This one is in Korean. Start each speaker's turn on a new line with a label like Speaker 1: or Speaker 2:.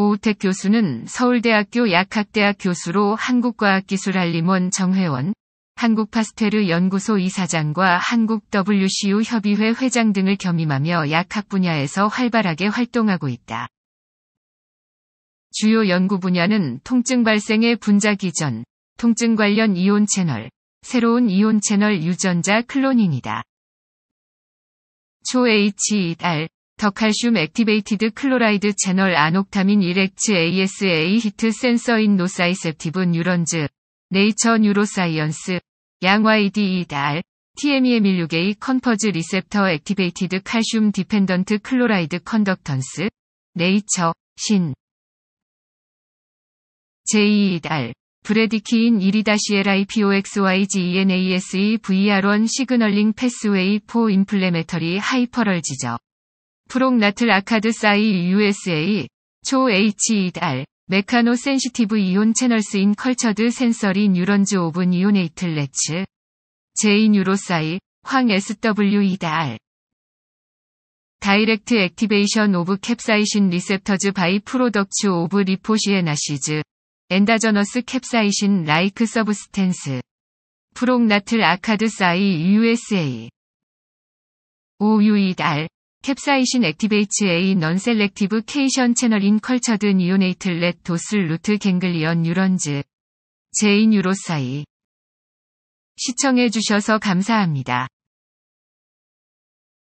Speaker 1: 오우택 교수는 서울대학교 약학대학 교수로 한국과학기술알림원 정회원, 한국파스테르 연구소 이사장과 한국 WCU 협의회 회장 등을 겸임하며 약학 분야에서 활발하게 활동하고 있다. 주요 연구 분야는 통증 발생의 분자 기전, 통증 관련 이온 채널, 새로운 이온 채널 유전자 클로닝이다. 초 HER, 더칼슘 액티베이티드 클로라이드 채널 아옥타민 1츠 ASA 히트 센서인 노사이셉티브 뉴런즈 네이처 뉴로사이언스 양YDE 달 TMEM16A 컨퍼즈 리셉터 액티베이티드 칼슘 디펜던트 클로라이드 컨덕턴스 네이처 신 제2달 브레디키인 1-LIPOXYGENASE VR1 시그널링 패스웨이 포 인플레메터리 하이퍼럴지적 프록나틀 아카드 사이 USA, 초 HER, d 메카노 센시티브 이온 채널스인 컬처드 센서리 뉴런즈 오븐 이온에이틀 레츠, 제인유로사이황 s w e d r 다이렉트 액티베이션 오브 캡사이신 리셉터즈 바이 프로덕츠 오브 리포시에나시즈 엔다저너스 캡사이신 라이크 서브스탠스 프록나틀 아카드 사이 USA OUER 캡사이신 액티베이츠 A 넌셀렉티브 케이션 채널인 컬처드 니오네이틀 렛 도슬 루트 갱글리언 뉴런즈 제인 유로사이 시청해주셔서
Speaker 2: 감사합니다.